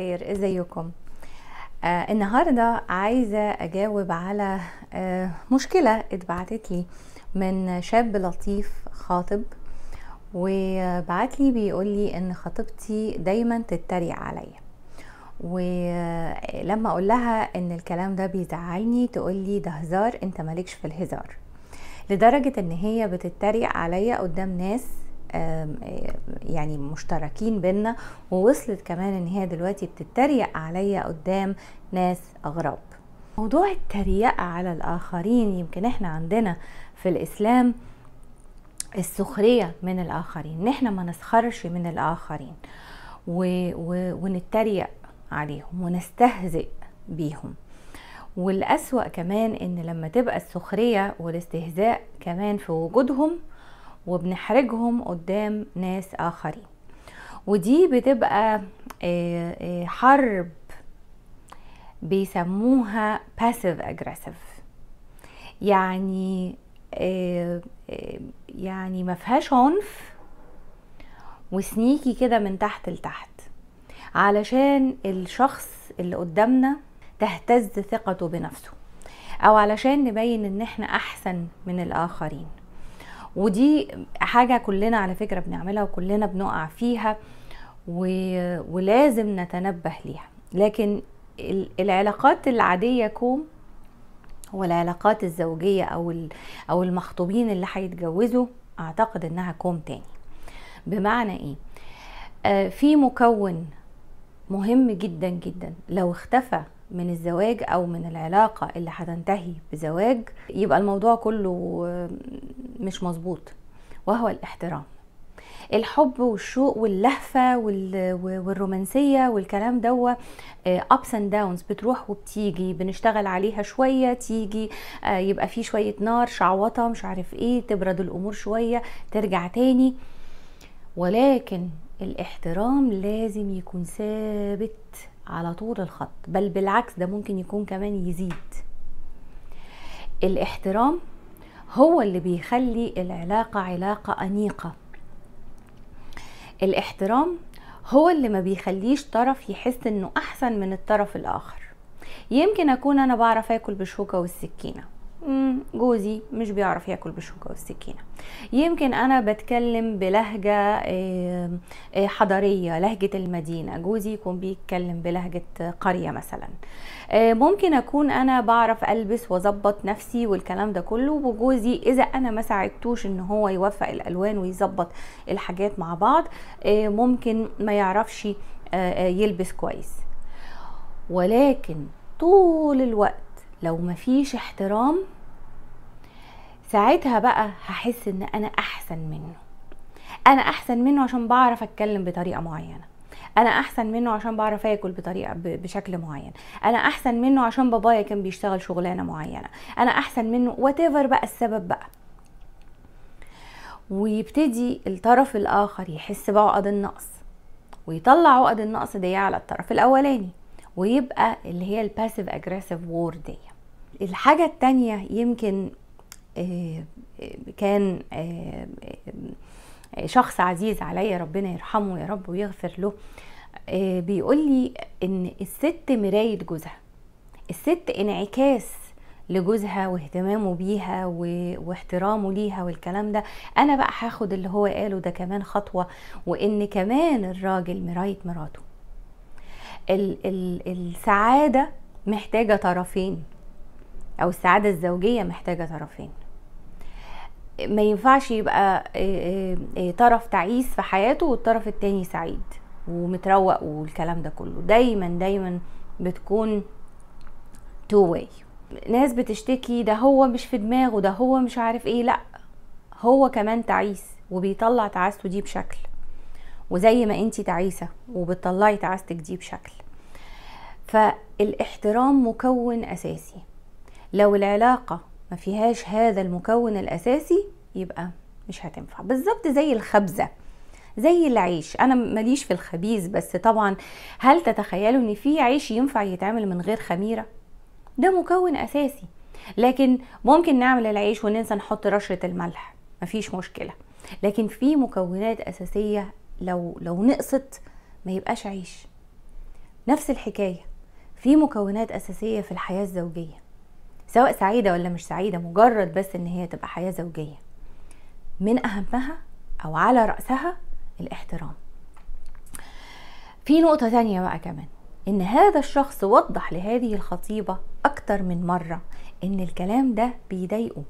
الخير ازيكم آه النهارده عايزه اجاوب على آه مشكله اتبعتت لي من شاب لطيف خاطب وبعت لي بيقول لي ان خطيبتي دايما تتريق عليا ولما اقول لها ان الكلام ده بيزعلني تقول لي ده هزار انت مالكش في الهزار لدرجه ان هي بتتريق عليا قدام ناس يعني مشتركين بينا ووصلت كمان ان هي دلوقتي بتتريق عليا قدام ناس اغراب موضوع التريقة على الآخرين يمكن احنا عندنا في الإسلام السخرية من الآخرين ان احنا ما نسخرش من الآخرين و... و... ونتريق عليهم ونستهزئ بيهم والأسوأ كمان إن لما تبقى السخرية والاستهزاء كمان في وجودهم وبنحرجهم قدام ناس اخرين ودي بتبقى آه، آه، حرب بيسموها passive aggressive يعني آه، يعني ما فيهاش عنف وسنيكي كده من تحت لتحت علشان الشخص اللي قدامنا تهتز ثقته بنفسه او علشان نبين ان احنا احسن من الاخرين ودي حاجه كلنا على فكره بنعملها وكلنا بنقع فيها و... ولازم نتنبه ليها لكن العلاقات العاديه كوم والعلاقات الزوجيه او ال... او المخطوبين اللي هيتجوزوا اعتقد انها كوم تاني بمعنى ايه آه في مكون مهم جدا جدا لو اختفى من الزواج او من العلاقه اللي هتنتهي بزواج يبقى الموضوع كله مش مظبوط وهو الاحترام الحب والشوق واللهفة والرومانسية والكلام دوا ابس اند داونز بتروح وبتيجي بنشتغل عليها شوية تيجي آه، يبقى في شوية نار شعوطة مش عارف ايه تبرد الامور شوية ترجع تاني ولكن الاحترام لازم يكون ثابت على طول الخط بل بالعكس ده ممكن يكون كمان يزيد الاحترام هو اللي بيخلي العلاقة علاقة أنيقة الاحترام هو اللي ما بيخليش طرف يحس انه احسن من الطرف الاخر يمكن اكون انا بعرف اكل بالشوكة والسكينة جوزي مش بيعرف ياكل بالشوكه والسكينه يمكن انا بتكلم بلهجه آه، آه، حضريه لهجه المدينه جوزي يكون بيتكلم بلهجه قريه مثلا آه، ممكن اكون انا بعرف البس واظبط نفسي والكلام ده كله وجوزي اذا انا ما ساعدتوش ان هو يوفق الالوان ويظبط الحاجات مع بعض ممكن ما يعرفش يلبس كويس ولكن طول الوقت لو مفيش احترام ساعتها بقى هحس ان انا احسن منه انا احسن منه عشان بعرف اتكلم بطريقه معينه انا احسن منه عشان بعرف اكل بطريقه بشكل معين انا احسن منه عشان بابايا كان بيشتغل شغلانه معينه انا احسن منه واتيفر بقى السبب بقى ويبتدي الطرف الاخر يحس بعقد النقص ويطلع عقد النقص دي على الطرف الاولاني ويبقى اللي هي الباسيف اجريسيف وور دي الحاجه التانية يمكن آه، آه، كان آه، شخص عزيز عليا ربنا يرحمه يا رب ويغفر له بيقول لي ان الست مرايه جوزها الست انعكاس لجوزها واهتمامه بيها واحترامه ليها والكلام ده انا بقى هاخد اللي هو قاله ده كمان خطوه وان كمان الراجل مرايه مراته السعاده محتاجه طرفين او السعاده الزوجيه محتاجه طرفين ما ينفعش يبقى آه، آه، آه، طرف تعيس في حياته والطرف التاني سعيد ومتروق والكلام ده كله دايما دايما بتكون تو واي ناس بتشتكي ده هو مش في دماغه ده هو مش عارف ايه لا هو كمان تعيس وبيطلع تعاسته دي بشكل وزي ما انتي تعيسه وبتطلعي تعاستك دي بشكل فالاحترام مكون اساسي لو العلاقة ما فيهاش هذا المكون الأساسي يبقى مش هتنفع بالظبط زي الخبزة زي العيش انا ماليش في الخبيز بس طبعا هل تتخيلوا ان في عيش ينفع يتعمل من غير خميره ده مكون اساسي لكن ممكن نعمل العيش وننسى نحط رشرة الملح مفيش مشكله لكن في مكونات اساسيه لو لو نقصت ما يبقاش عيش نفس الحكايه في مكونات اساسيه في الحياه الزوجيه سواء سعيدة ولا مش سعيدة مجرد بس ان هي تبقى حياة زوجية من اهمها او على رأسها الاحترام في نقطة تانية بقى كمان ان هذا الشخص وضح لهذه الخطيبة اكتر من مرة ان الكلام ده بيضايقه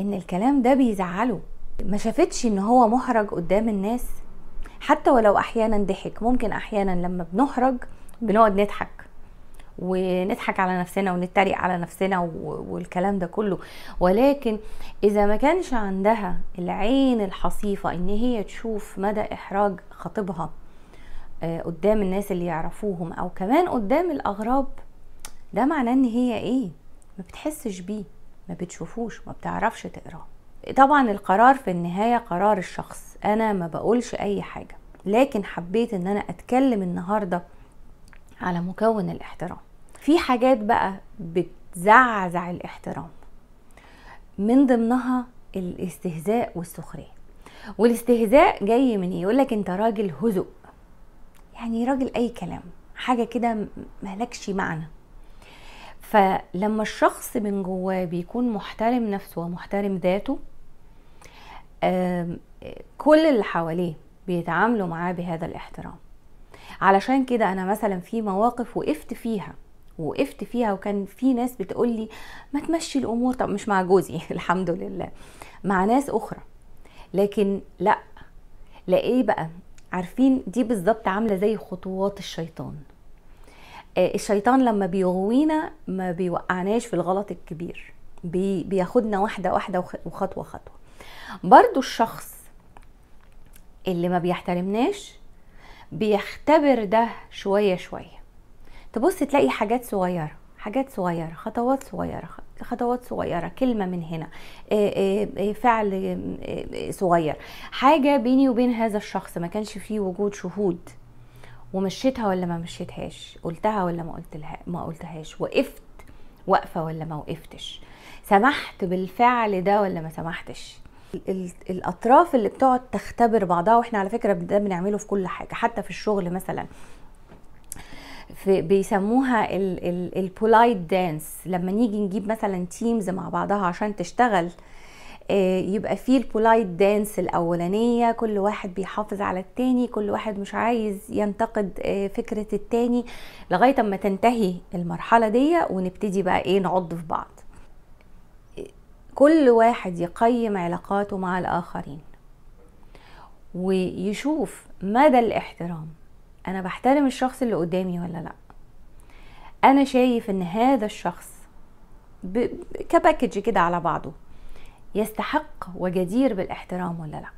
ان الكلام ده بيزعله ما شافتش ان هو محرج قدام الناس حتى ولو احيانا ضحك ممكن احيانا لما بنحرج بنقعد نضحك ونضحك على نفسنا ونتريق على نفسنا والكلام ده كله ولكن اذا ما كانش عندها العين الحصيفه ان هي تشوف مدى احراج خطيبها آه، قدام الناس اللي يعرفوهم او كمان قدام الاغراب ده معناه ان هي ايه ما بتحسش بيه ما بتشوفوش ما بتعرفش تقراه طبعا القرار في النهايه قرار الشخص انا ما بقولش اي حاجه لكن حبيت ان انا اتكلم النهارده على مكون الاحترام في حاجات بقى بتزعزع الاحترام من ضمنها الاستهزاء والسخريه والاستهزاء جاي من ايه يقولك انت راجل هزوء يعني راجل اي كلام حاجه كده ملكش معنى فلما الشخص من جواه بيكون محترم نفسه ومحترم ذاته كل اللي حواليه بيتعاملوا معاه بهذا الاحترام علشان كده انا مثلا في مواقف وقفت فيها وقفت فيها وكان في ناس بتقول لي ما تمشي الامور طب مش مع جوزي الحمد لله مع ناس اخرى لكن لا لا ايه بقى عارفين دي بالظبط عامله زي خطوات الشيطان آه، الشيطان لما بيغوينا ما بيوقعناش في الغلط الكبير بياخدنا واحده واحده وخطوه خطوه برضو الشخص اللي ما بيحترمناش بيختبر ده شويه شويه تبص تلاقي حاجات صغيره حاجات صغيرة خطوات صغيرة خطوات صغيرة كلمة من هنا فعل صغير حاجة بيني وبين هذا الشخص ما كانش فيه وجود شهود ومشيتها ولا ما مشيتهاش قلتها ولا ما قلتلها ما قلتهاش وقفت واقفة ولا ما وقفتش سمحت بالفعل ده ولا ما سمحتش الاطراف اللي بتقعد تختبر بعضها واحنا على فكره ده بنعمله في كل حاجه حتى في الشغل مثلا في بيسموها البولايت دانس لما نيجي نجيب مثلا تيمز مع بعضها عشان تشتغل آه، يبقى في البولايت دانس الاولانيه كل واحد بيحافظ على التاني كل واحد مش عايز ينتقد آه، فكره التاني لغايه اما تنتهي المرحله دي ونبتدي بقى ايه نعض في بعض كل واحد يقيم علاقاته مع الاخرين ويشوف مدى الاحترام انا بحترم الشخص اللي قدامي ولا لا انا شايف ان هذا الشخص ب... كباكج كده على بعضه يستحق وجدير بالاحترام ولا لا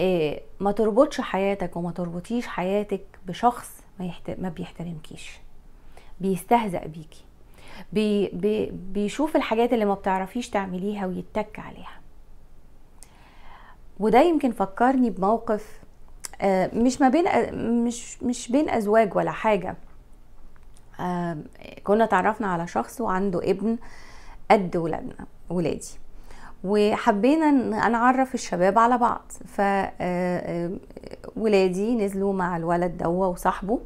إيه ما تربطش حياتك وما تربطيش حياتك بشخص ما, يحت... ما بيحترمكيش بيستهزأ بيكي بي... بي... بيشوف الحاجات اللي ما بتعرفيش تعمليها ويتك عليها وده يمكن فكرني بموقف آه، مش ما بين مش مش بين ازواج ولا حاجه آه، كنا تعرفنا على شخص وعنده ابن قد ولادنا ولادي وحبينا ان نعرف الشباب على بعض ف آه، ولادي نزلوا مع الولد دوا وصاحبه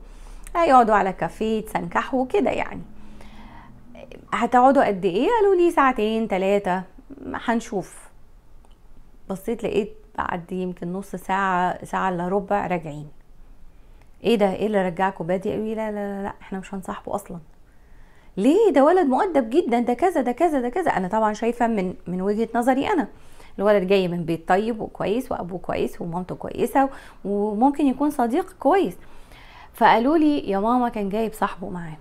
هيقعدوا على كافيه يتسنكحوا كده يعني هتقعدوا قد ايه قالوا لي ساعتين ثلاثه هنشوف بصيت لقيت بعد يمكن نص ساعة ساعة الا ربع راجعين ايه ده ايه اللي رجعكوا بادي قوي لا لا لا احنا مش هنصاحبه اصلا ليه ده ولد مؤدب جدا ده كذا ده كذا ده كذا انا طبعا شايفه من من وجهه نظري انا الولد جاي من بيت طيب وكويس وابوه كويس ومامته كويسه وممكن يكون صديق كويس فقالوا لي يا ماما كان جايب صاحبه معاه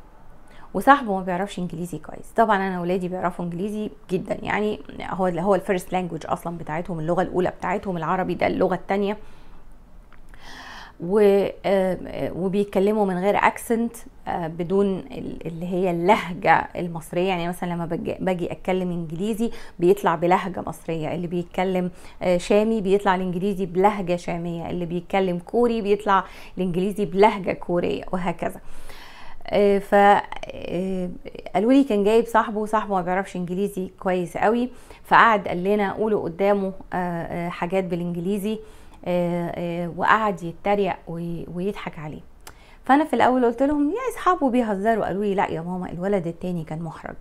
وصاحبه ما بيعرفش انجليزي كويس طبعا انا اولادي بيعرفوا انجليزي جدا يعني هو هو الفيرست لانجوج اصلا بتاعتهم اللغه الاولى بتاعتهم العربي ده اللغه الثانيه آه، وبيتكلموا من غير اكسنت آه، بدون اللي هي اللهجه المصريه يعني مثلا لما باجي اتكلم انجليزي بيطلع بلهجه مصريه اللي بيتكلم آه، شامي بيطلع الانجليزي بلهجه شاميه اللي بيتكلم كوري بيطلع الانجليزي بلهجه كوريه وهكذا آه، ف آه، قالوا لي كان جايب صاحبه صاحبه ما بيعرفش انجليزي كويس قوي فقعد قال لنا قولوا قدامه آه، حاجات بالانجليزي وقعد يتريق ويضحك عليه فانا في الاول قلت لهم يا اصحابه بيهزروا قالوا لي لا يا ماما الولد التاني كان محرج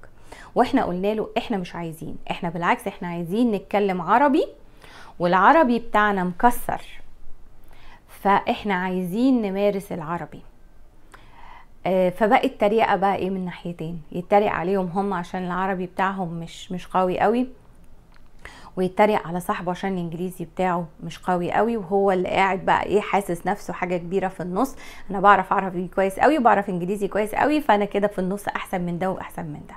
واحنا قلنا له احنا مش عايزين احنا بالعكس احنا عايزين نتكلم عربي والعربي بتاعنا مكسر فاحنا عايزين نمارس العربي آه، فبقى التريقه بقى ايه من ناحيتين يتريق عليهم هم عشان العربي بتاعهم مش مش قوي قوي ويتريق على صاحبه عشان الانجليزي بتاعه مش قوي قوي وهو اللي قاعد بقى ايه حاسس نفسه حاجه كبيره في النص انا بعرف عربي كويس قوي وبعرف انجليزي كويس قوي فانا كده في النص احسن من ده واحسن من ده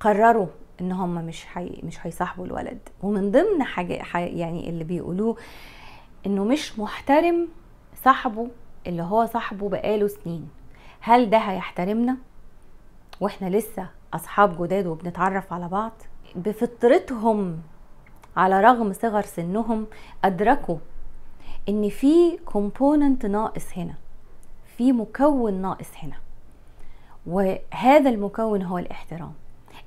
قرروا ان هم مش حي... مش هيصاحبوا الولد ومن ضمن حاجه يعني اللي بيقولوه انه مش محترم صاحبه اللي هو صاحبه بقاله سنين هل ده هيحترمنا واحنا لسه اصحاب جداد وبنتعرف على بعض بفطرتهم على رغم صغر سنهم ادركوا ان في كومبوننت ناقص هنا في مكون ناقص هنا وهذا المكون هو الاحترام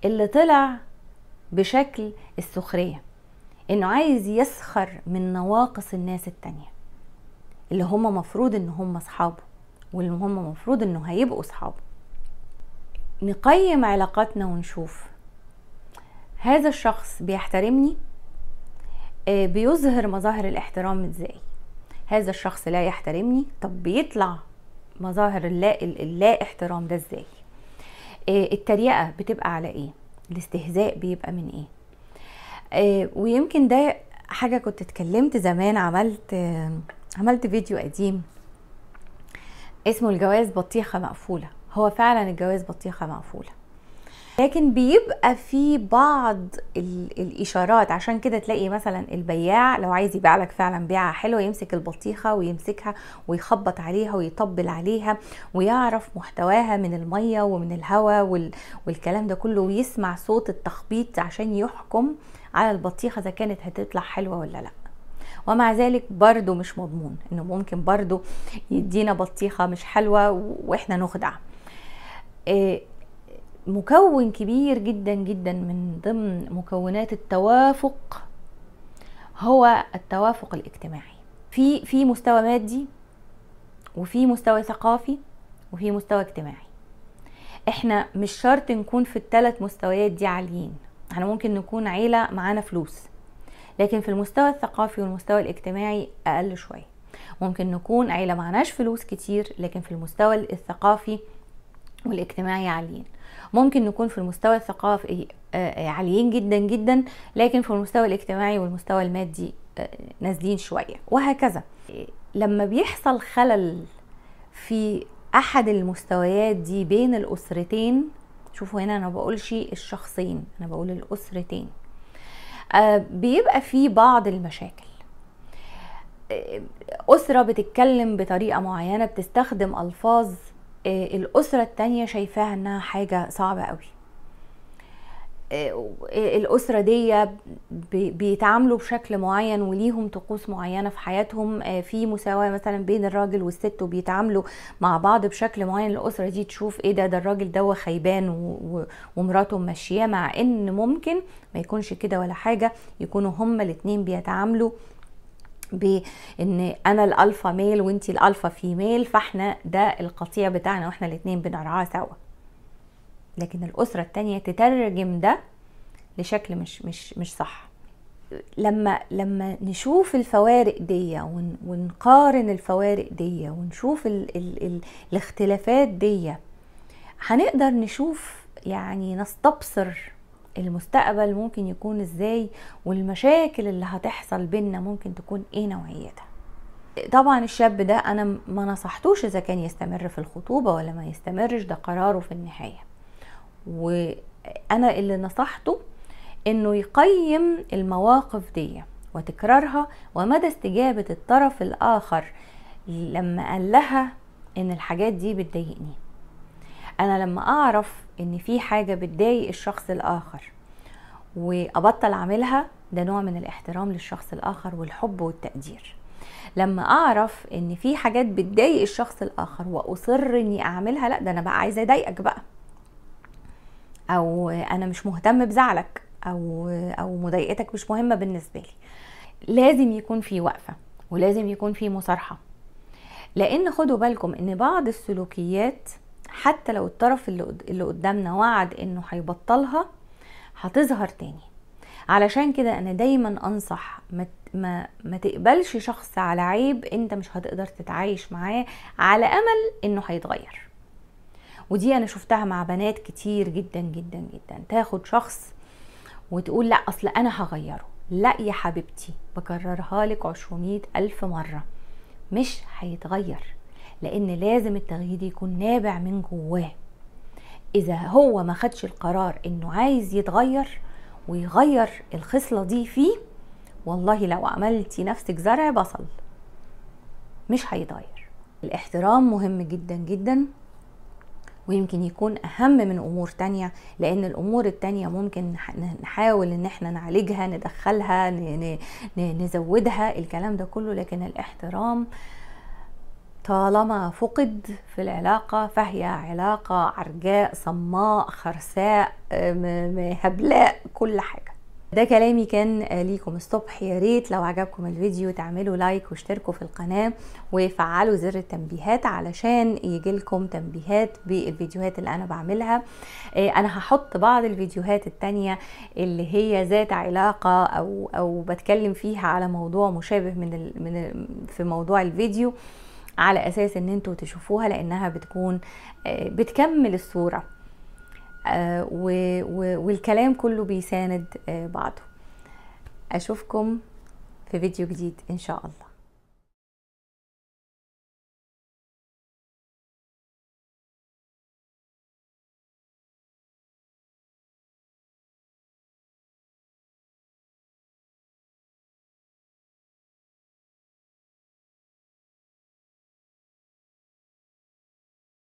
اللي طلع بشكل السخريه انه عايز يسخر من نواقص الناس التانيه اللي هم مفروض ان هم اصحابه واللي هم المفروض انه هيبقوا صحاب نقيم علاقاتنا ونشوف هذا الشخص بيحترمني آه، بيظهر مظاهر الاحترام ازاي هذا الشخص لا يحترمني طب بيطلع مظاهر اللا, اللا احترام ده ازاي آه، التريقه بتبقى على ايه الاستهزاء بيبقى من ايه آه، ويمكن ده حاجه كنت اتكلمت زمان عملت عملت فيديو قديم اسمه الجواز بطيخة مقفولة هو فعلا الجواز بطيخة مقفولة لكن بيبقى في بعض الاشارات عشان كده تلاقي مثلا البياع لو عايز يبيع لك فعلا بيعه حلوه يمسك البطيخه ويمسكها ويخبط عليها ويطبل عليها ويعرف محتواها من الميه ومن الهواء والكلام ده كله ويسمع صوت التخبيط عشان يحكم على البطيخه اذا كانت هتطلع حلوه ولا لا ومع ذلك برضو مش مضمون انه ممكن برضو يدينا بطيخة مش حلوة واحنا نخدع آه، مكون كبير جدا جدا من ضمن مكونات التوافق هو التوافق الاجتماعي في في مستوى مادي وفي مستوى ثقافي وفي مستوى اجتماعي احنا مش شرط نكون في الثلاث مستويات دي عاليين احنا ممكن نكون عيله معانا فلوس لكن في المستوى الثقافي والمستوى الاجتماعي اقل شويه ممكن نكون عيله معناش فلوس كتير لكن في المستوى الثقافي والاجتماعي عاليين ممكن نكون في المستوى الثقافي آه، آه، عاليين جدا جدا لكن في المستوى الاجتماعي والمستوى المادي آه، نازلين شويه وهكذا لما بيحصل خلل في احد المستويات دي بين الاسرتين شوفوا هنا انا بقولش الشخصين انا بقول الاسرتين آه، بيبقى في بعض المشاكل آه، أسرة بتتكلم بطريقة معينة بتستخدم ألفاظ آه، الأسرة التانية شايفاها إنها حاجة صعبة قوي آه، الاسره دي بيتعاملوا بشكل معين وليهم طقوس معينه في حياتهم آه، في مساواه مثلا بين الراجل والست وبيتعاملوا مع بعض بشكل معين الاسره دي تشوف ايه ده ده الراجل ده خيبان ومراته ماشيه مع ان ممكن ما يكونش كده ولا حاجه يكونوا هما الاتنين بيتعاملوا بان انا الالفا ميل وانتي الالفا فيميل فاحنا ده القطيع بتاعنا واحنا الاتنين بنرعاه سوا لكن الاسره التانية تترجم ده لشكل مش مش مش صح لما لما نشوف الفوارق دي ونقارن الفوارق دي ونشوف الـ الـ الـ الاختلافات دي هنقدر نشوف يعني نستبصر المستقبل ممكن يكون ازاي والمشاكل اللي هتحصل بينا ممكن تكون ايه نوعيتها طبعا الشاب ده انا ما نصحتوش اذا كان يستمر في الخطوبه ولا ما يستمرش ده قراره في النهايه وانا اللي نصحته انه يقيم المواقف دي وتكرارها ومدى استجابة الطرف الاخر لما قال لها ان الحاجات دي بتضايقني انا لما اعرف ان في حاجة بتضايق الشخص الاخر وابطل اعملها ده نوع من الاحترام للشخص الاخر والحب والتقدير لما اعرف ان في حاجات بتضايق الشخص الاخر واصر اني اعملها لا ده انا بقى عايزه اضايقك بقى او انا مش مهتم بزعلك او او مضايقتك مش مهمه بالنسبه لي لازم يكون في وقفه ولازم يكون في مصارحه لان خدوا بالكم ان بعض السلوكيات حتى لو الطرف اللي قدامنا وعد انه هيبطلها هتظهر تاني علشان كده انا دايما انصح ما ما, تقبلش شخص على عيب انت مش هتقدر تتعايش معاه على امل انه هيتغير ودي انا شفتها مع بنات كتير جدا جدا جدا تاخد شخص وتقول لا اصل انا هغيره لا يا حبيبتي بكررها لك عشرمية الف مرة مش هيتغير لان لازم التغيير يكون نابع من جواه اذا هو ما خدش القرار انه عايز يتغير ويغير الخصلة دي فيه والله لو عملتي نفسك زرع بصل مش هيتغير الاحترام مهم جدا جدا ويمكن يكون أهم من أمور تانية لأن الأمور التانية ممكن نحاول إن احنا نعالجها ندخلها نزودها الكلام ده كله لكن الاحترام طالما فقد في العلاقة فهي علاقة عرجاء صماء خرساء هبلاء كل حاجة ده كلامي كان آه، ليكم الصبح يا ريت لو عجبكم الفيديو تعملوا لايك واشتركوا في القناه وفعلوا زر التنبيهات علشان يجيلكم تنبيهات بالفيديوهات اللي انا بعملها آه، انا هحط بعض الفيديوهات التانية اللي هي ذات علاقه او او بتكلم فيها على موضوع مشابه من ال من ال في موضوع الفيديو على اساس ان انتوا تشوفوها لانها بتكون آه، بتكمل الصوره آه، والكلام كله بيساند آه، بعضه اشوفكم في فيديو جديد ان شاء الله